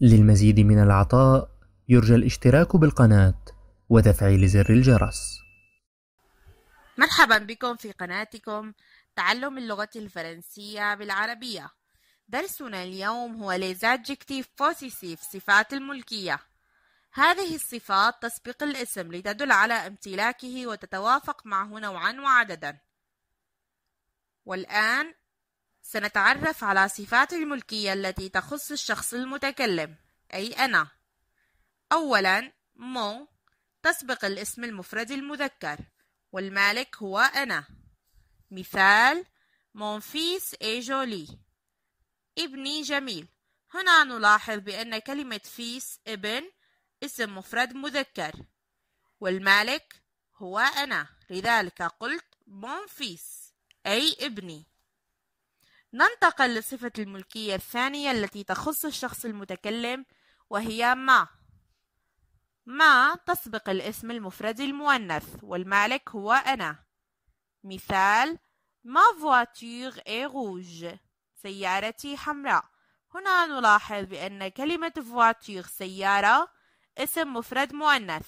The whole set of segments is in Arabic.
للمزيد من العطاء يرجى الاشتراك بالقناة وتفعيل زر الجرس مرحبا بكم في قناتكم تعلم اللغة الفرنسية بالعربية درسنا اليوم هو les adjectives صفات الملكية هذه الصفات تسبق الاسم لتدل على امتلاكه وتتوافق معه نوعا وعددا والآن سنتعرف على صفات الملكية التي تخص الشخص المتكلم أي أنا أولا مو تسبق الاسم المفرد المذكر والمالك هو أنا مثال مون فيس اي جولي ابني جميل هنا نلاحظ بأن كلمة فيس ابن اسم مفرد مذكر والمالك هو أنا لذلك قلت مون فيس أي ابني ننتقل لصفة الملكية الثانية التي تخص الشخص المتكلم وهي ما ما تسبق الاسم المفرد المؤنث والمالك هو أنا مثال ما voiture est rouge سيارتي حمراء هنا نلاحظ بأن كلمة voiture سيارة اسم مفرد مؤنث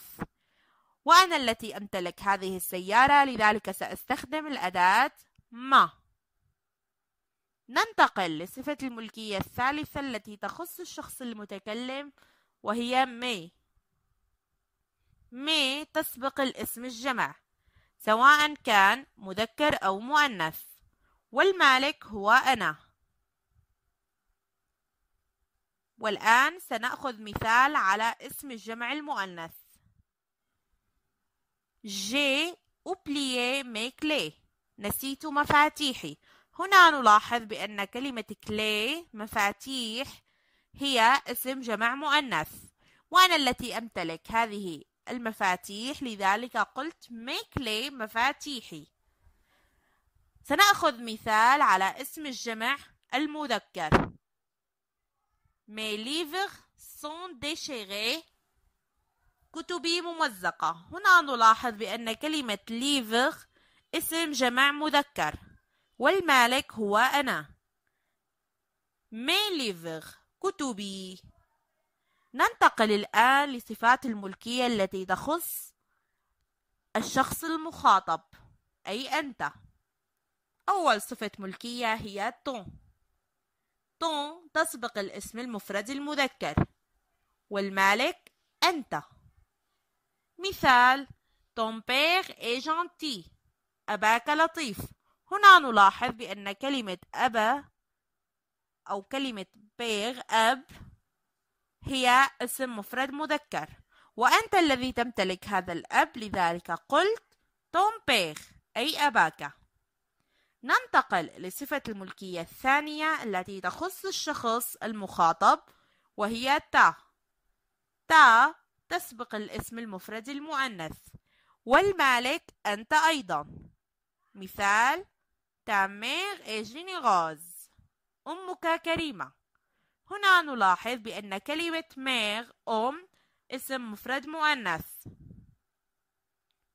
وأنا التي أمتلك هذه السيارة لذلك سأستخدم الأداة ما ننتقل لصفة الملكية الثالثة التي تخص الشخص المتكلم وهي مي مي تسبق الاسم الجمع سواء كان مذكر أو مؤنث والمالك هو أنا والآن سنأخذ مثال على اسم الجمع المؤنث جي أوبليي mes نسيت مفاتيحي هنا نلاحظ بأن كلمة كلي مفاتيح هي اسم جمع مؤنث وأنا التي أمتلك هذه المفاتيح لذلك قلت ميكلي مفاتيحي سنأخذ مثال على اسم الجمع المذكر Mes livres sont déchirés كتبي ممزقة هنا نلاحظ بأن كلمة ليفغ اسم جمع مذكر والمالك هو أنا مي ليفر كتبي ننتقل الآن لصفات الملكية التي تخص الشخص المخاطب أي أنت أول صفة ملكية هي تون تون تسبق الاسم المفرد المذكر والمالك أنت مثال Ton père est gentil. أباك لطيف. هنا نلاحظ بأن كلمة أبا أو كلمة بيغ أب هي اسم مفرد مذكر وأنت الذي تمتلك هذا الأب لذلك قلت توم بيغ أي أباك ننتقل لصفة الملكية الثانية التي تخص الشخص المخاطب وهي تا تا تسبق الاسم المفرد المؤنث والمالك أنت أيضا مثال Ta mère est généreuse. أمك كريمة. هنا نلاحظ بأن كلمة mère أم اسم مفرد مؤنث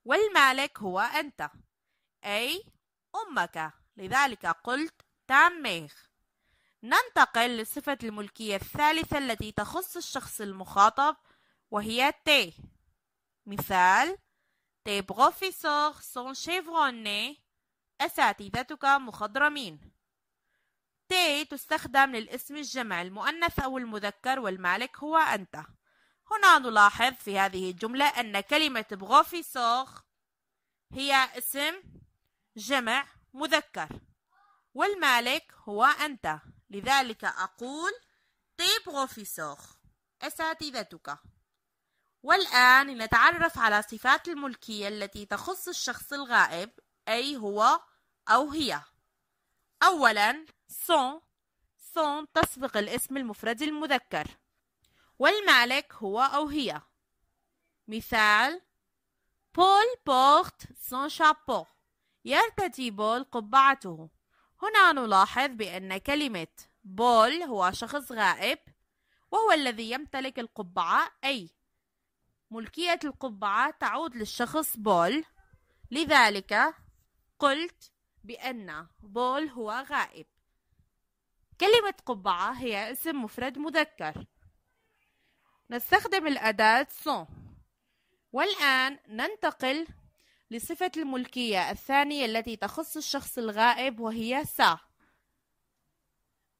والمالك هو أنت أي أمك لذلك قلت تا ننتقل لصفة الملكية الثالثة التي تخص الشخص المخاطب وهي تي مثال تي professeurs sont chevronnés أساتذتك مخضرمين تي تستخدم للاسم الجمع المؤنث أو المذكر والمالك هو أنت هنا نلاحظ في هذه الجملة أن كلمة بروفيسور هي اسم جمع مذكر والمالك هو أنت لذلك أقول تي بروفيسور أساتذتك والآن لنتعرف على صفات الملكية التي تخص الشخص الغائب أي هو أو هي أولا son son تسبق الاسم المفرد المذكر والمالك هو أو هي مثال بول بورت سون شابو يرتدي بول قبعته هنا نلاحظ بأن كلمة بول هو شخص غائب وهو الذي يمتلك القبعة أي ملكية القبعة تعود للشخص بول لذلك قلت بأن بول هو غائب كلمة قبعة هي اسم مفرد مذكر نستخدم الأداة سون والآن ننتقل لصفة الملكية الثانية التي تخص الشخص الغائب وهي سا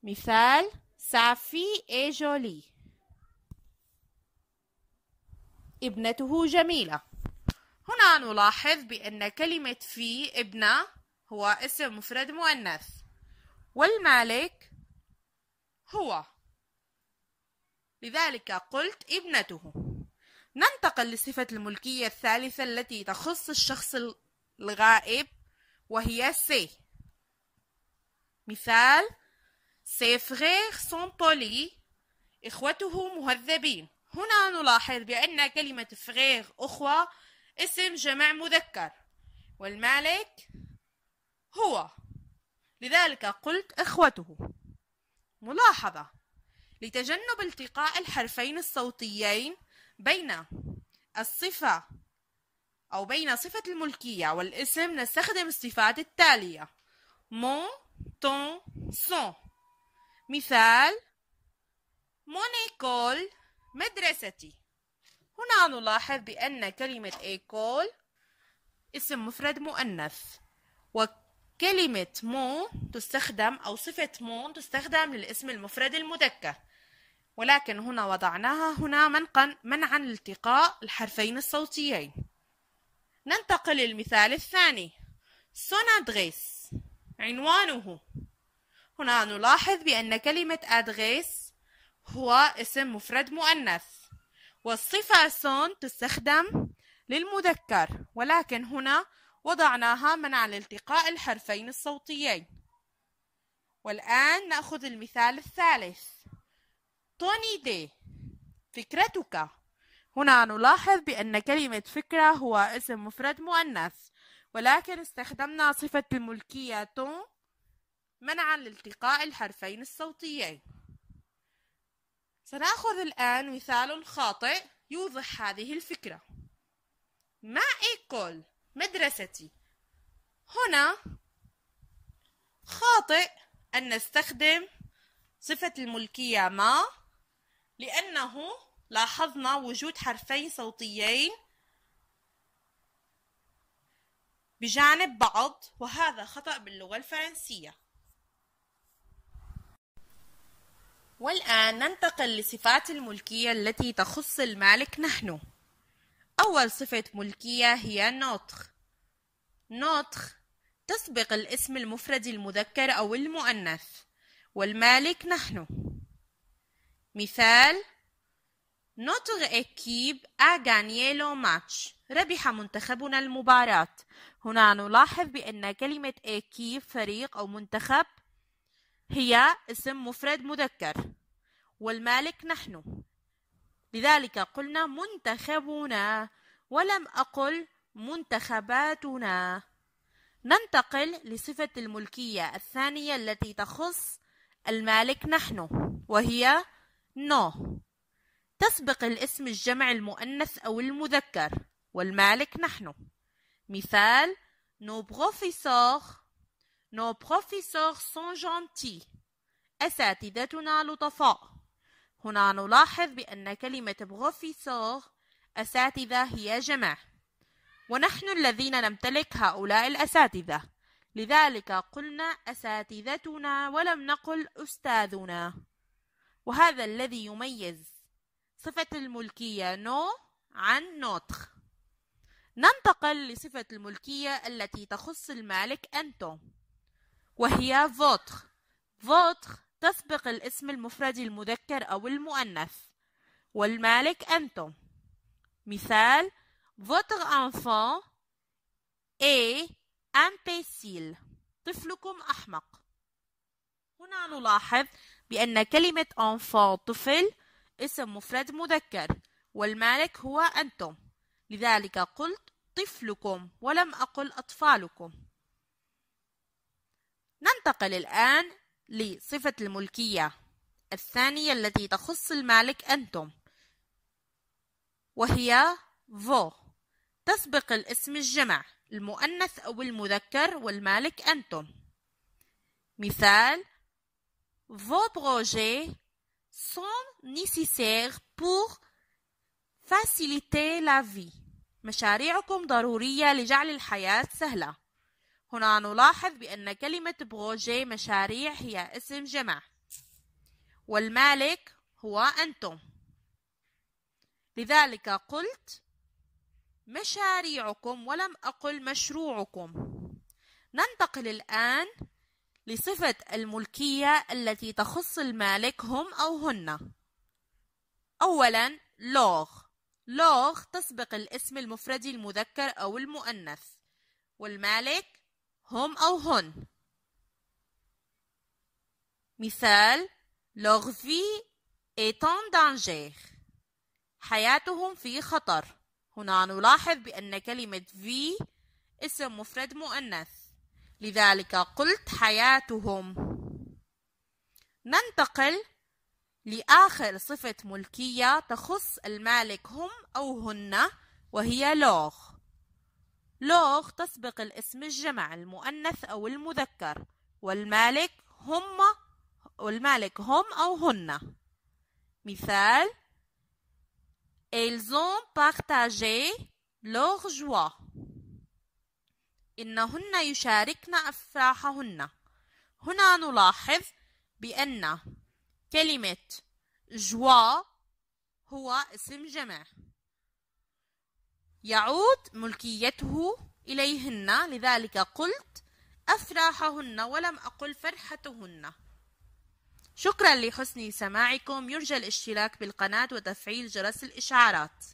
مثال سافي إي جولي ابنته جميلة هنا نلاحظ بأن كلمة في ابنة هو اسم مفرد مؤنث والمالك هو لذلك قلت ابنته ننتقل لصفة الملكية الثالثة التي تخص الشخص الغائب وهي سي مثال سي فغير سون بولي إخوته مهذبين هنا نلاحظ بأن كلمة فغير أخوة اسم جمع مذكر والمالك هو لذلك قلت إخوته ملاحظة لتجنب التقاء الحرفين الصوتيين بين الصفة أو بين صفة الملكية والاسم نستخدم الصفات التالية مون تون سون مثال مونيكول مدرستي هنا نلاحظ بأن كلمة ايكول اسم مفرد مؤنث وكلمة مو تستخدم أو صفة مو تستخدم للاسم المفرد المذكر ولكن هنا وضعناها هنا منقا منعا التقاء الحرفين الصوتيين ننتقل للمثال الثاني سون أدغيس عنوانه هنا نلاحظ بأن كلمة أدغيس هو اسم مفرد مؤنث والصفة سون تستخدم للمذكر ولكن هنا وضعناها منع الالتقاء الحرفين الصوتيين والآن نأخذ المثال الثالث توني دي فكرتك هنا نلاحظ بأن كلمة فكرة هو اسم مفرد مؤنث ولكن استخدمنا صفة الملكية تون منعا لالتقاء الحرفين الصوتيين سنأخذ الآن مثال خاطئ يوضح هذه الفكرة ما إيكول مدرستي هنا خاطئ أن نستخدم صفة الملكية ما لأنه لاحظنا وجود حرفين صوتيين بجانب بعض وهذا خطأ باللغة الفرنسية والآن ننتقل لصفات الملكية التي تخص المالك نحن أول صفة ملكية هي نوتخ نوتخ تسبق الاسم المفرد المذكر أو المؤنث والمالك نحن مثال نوتغ إكيب اغانييلو ماتش ربح منتخبنا المباراة هنا نلاحظ بأن كلمة إكيب فريق أو منتخب هي اسم مفرد مذكر والمالك نحن لذلك قلنا منتخبنا ولم أقل منتخباتنا ننتقل لصفة الملكية الثانية التي تخص المالك نحن وهي نو تسبق الاسم الجمع المؤنث أو المذكر والمالك نحن مثال نو بروفيسور Nos professeurs sont gentils. أساتذتنا لطفاء. هنا نلاحظ بأن كلمة بروفيسور أساتذة هي جمع ونحن الذين نمتلك هؤلاء الأساتذة لذلك قلنا أساتذتنا ولم نقل أستاذنا وهذا الذي يميز صفة الملكية نو عن نوتر ننتقل لصفة الملكية التي تخص المالك أنتم وهي votre votre تسبق الاسم المفرد المذكر أو المؤنث والمالك أنتم مثال Votre enfant est imbécile طفلكم أحمق هنا نلاحظ بأن كلمة enfant طفل اسم مفرد مذكر والمالك هو أنتم لذلك قلت طفلكم ولم أقل أطفالكم ننتقل الآن لصفة الملكية الثانية التي تخص المالك أنتم وهي فو تسبق الاسم الجمع المؤنث أو المذكر والمالك أنتم مثال Vos projets sont nécessaires pour faciliter la vie مشاريعكم ضرورية لجعل الحياة سهلة هنا نلاحظ بأن كلمة بروجي مشاريع هي اسم جمع والمالك هو أنتم لذلك قلت مشاريعكم ولم أقل مشروعكم ننتقل الآن لصفة الملكية التي تخص المالك هم أو هن أولا لوغ لوغ تسبق الاسم المفرد المذكر أو المؤنث والمالك هم أو هن مثال leur vie est en danger حياتهم في خطر هنا نلاحظ بأن كلمة في اسم مفرد مؤنث لذلك قلت حياتهم ننتقل لآخر صفة ملكية تخص المالك هم أو هن وهي لوغ لوغ تسبق الاسم الجمع المؤنث أو المذكر والمالك هم والمالك هم أو هن مثال Ils ont partagé leur joie إنهن يشاركن أفراحهن هنا نلاحظ بأن كلمة جوا هو اسم جمع يعود ملكيته إليهن لذلك قلت أفراحهن ولم أقل فرحتهن شكرا لحسن سماعكم يرجى الاشتراك بالقناة وتفعيل جرس الإشعارات